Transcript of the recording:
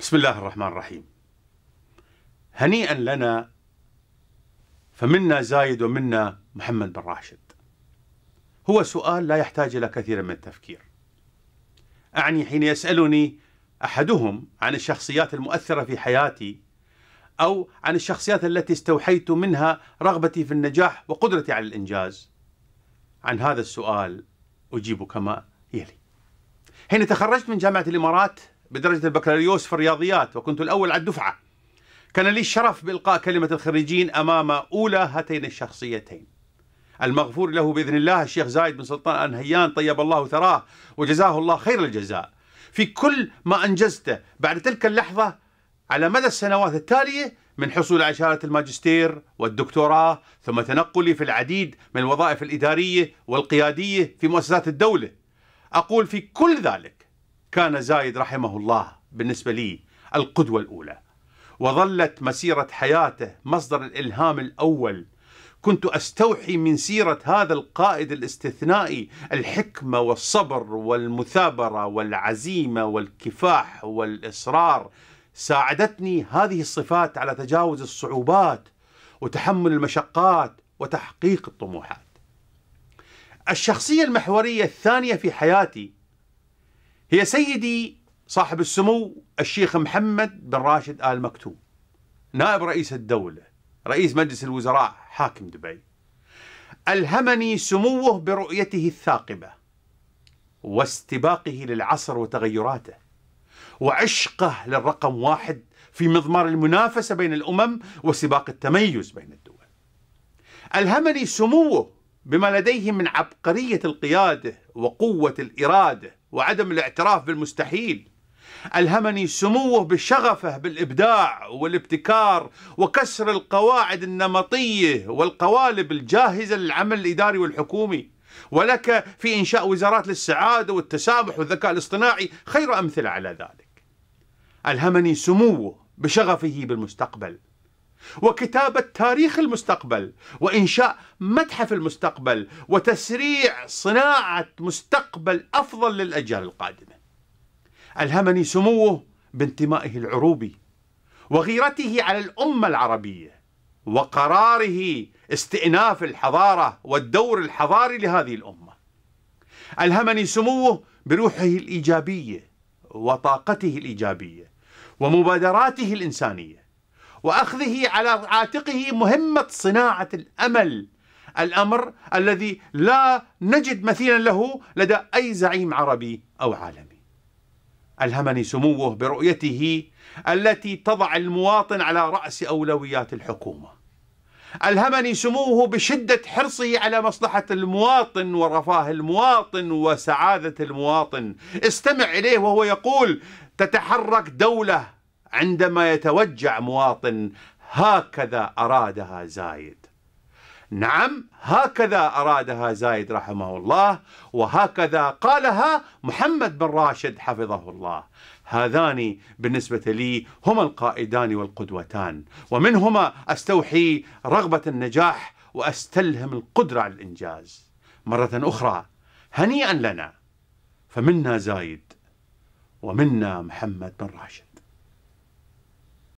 بسم الله الرحمن الرحيم هنيئا لنا فمنا زايد ومنا محمد بن راشد هو سؤال لا يحتاج إلى كثير من التفكير أعني حين يسألني أحدهم عن الشخصيات المؤثرة في حياتي أو عن الشخصيات التي استوحيت منها رغبتي في النجاح وقدرتي على الإنجاز عن هذا السؤال أجيب كما يلي حين تخرجت من جامعة الإمارات بدرجة البكالوريوس في الرياضيات وكنت الأول على الدفعة كان لي الشرف بإلقاء كلمة الخريجين أمام أولى هاتين الشخصيتين المغفور له بإذن الله الشيخ زايد بن سلطان أنهيان طيب الله ثراه وجزاه الله خير الجزاء في كل ما أنجزته بعد تلك اللحظة على مدى السنوات التالية من حصول على شهادة الماجستير والدكتوراه ثم تنقلي في العديد من الوظائف الإدارية والقيادية في مؤسسات الدولة أقول في كل ذلك كان زايد رحمه الله بالنسبة لي القدوة الأولى وظلت مسيرة حياته مصدر الإلهام الأول كنت أستوحي من سيرة هذا القائد الاستثنائي الحكمة والصبر والمثابرة والعزيمة والكفاح والإصرار ساعدتني هذه الصفات على تجاوز الصعوبات وتحمل المشقات وتحقيق الطموحات الشخصية المحورية الثانية في حياتي هي سيدي صاحب السمو الشيخ محمد بن راشد آل مكتوم نائب رئيس الدولة رئيس مجلس الوزراء حاكم دبي ألهمني سموه برؤيته الثاقبة واستباقه للعصر وتغيراته وعشقه للرقم واحد في مضمار المنافسة بين الأمم وسباق التميز بين الدول ألهمني سموه بما لديه من عبقرية القيادة وقوة الإرادة وعدم الاعتراف بالمستحيل ألهمني سموه بشغفه بالإبداع والابتكار وكسر القواعد النمطية والقوالب الجاهزة للعمل الإداري والحكومي ولك في إنشاء وزارات للسعادة والتسامح والذكاء الاصطناعي خير أمثلة على ذلك ألهمني سموه بشغفه بالمستقبل وكتابة تاريخ المستقبل وإنشاء متحف المستقبل وتسريع صناعة مستقبل أفضل للأجيال القادمة ألهمني سموه بانتمائه العروبي وغيرته على الأمة العربية وقراره استئناف الحضارة والدور الحضاري لهذه الأمة ألهمني سموه بروحه الإيجابية وطاقته الإيجابية ومبادراته الإنسانية واخذه على عاتقه مهمه صناعه الامل الامر الذي لا نجد مثيلا له لدى اي زعيم عربي او عالمي. الهمني سموه برؤيته التي تضع المواطن على راس اولويات الحكومه. الهمني سموه بشده حرصه على مصلحه المواطن ورفاه المواطن وسعاده المواطن. استمع اليه وهو يقول: تتحرك دوله عندما يتوجع مواطن هكذا أرادها زايد نعم هكذا أرادها زايد رحمه الله وهكذا قالها محمد بن راشد حفظه الله هذان بالنسبة لي هما القائدان والقدوتان ومنهما أستوحي رغبة النجاح وأستلهم القدرة على الإنجاز مرة أخرى هنيئا لنا فمنا زايد ومنا محمد بن راشد